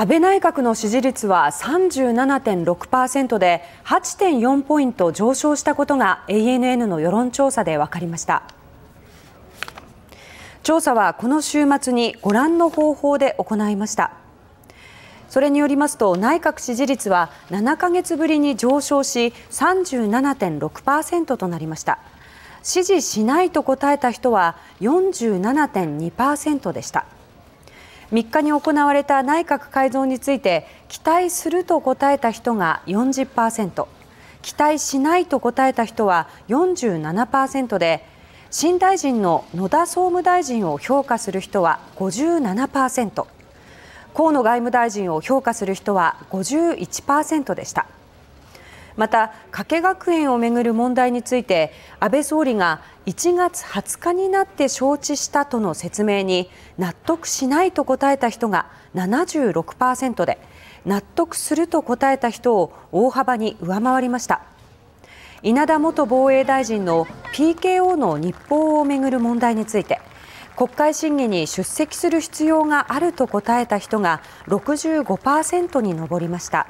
安倍内閣の支持率は37.6%で8.4ポイント上昇したことが ANN の世論調査で分かりました調査はこの週末にご覧の方法で行いましたそれによりますと内閣支持率は7ヶ月ぶりに上昇し37.6%となりました支持しないと答えた人は47.2%でした3日に行われた内閣改造について期待すると答えた人が40%期待しないと答えた人は47%で新大臣の野田総務大臣を評価する人は57%河野外務大臣を評価する人は51%でした。また加計学園をめぐる問題について安倍総理が1月20日になって承知したとの説明に納得しないと答えた人が76%で納得すると答えた人を大幅に上回りました稲田元防衛大臣の PKO の日報をめぐる問題について国会審議に出席する必要があると答えた人が65%に上りました。